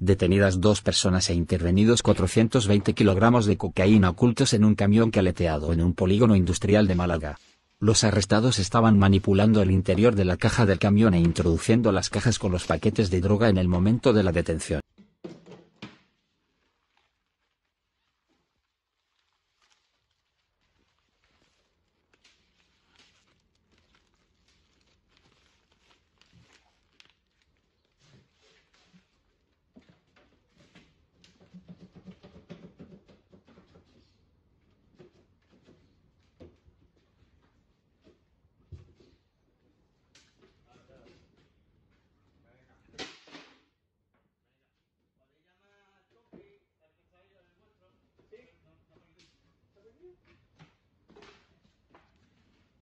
Detenidas dos personas e intervenidos 420 kilogramos de cocaína ocultos en un camión caleteado en un polígono industrial de Málaga. Los arrestados estaban manipulando el interior de la caja del camión e introduciendo las cajas con los paquetes de droga en el momento de la detención.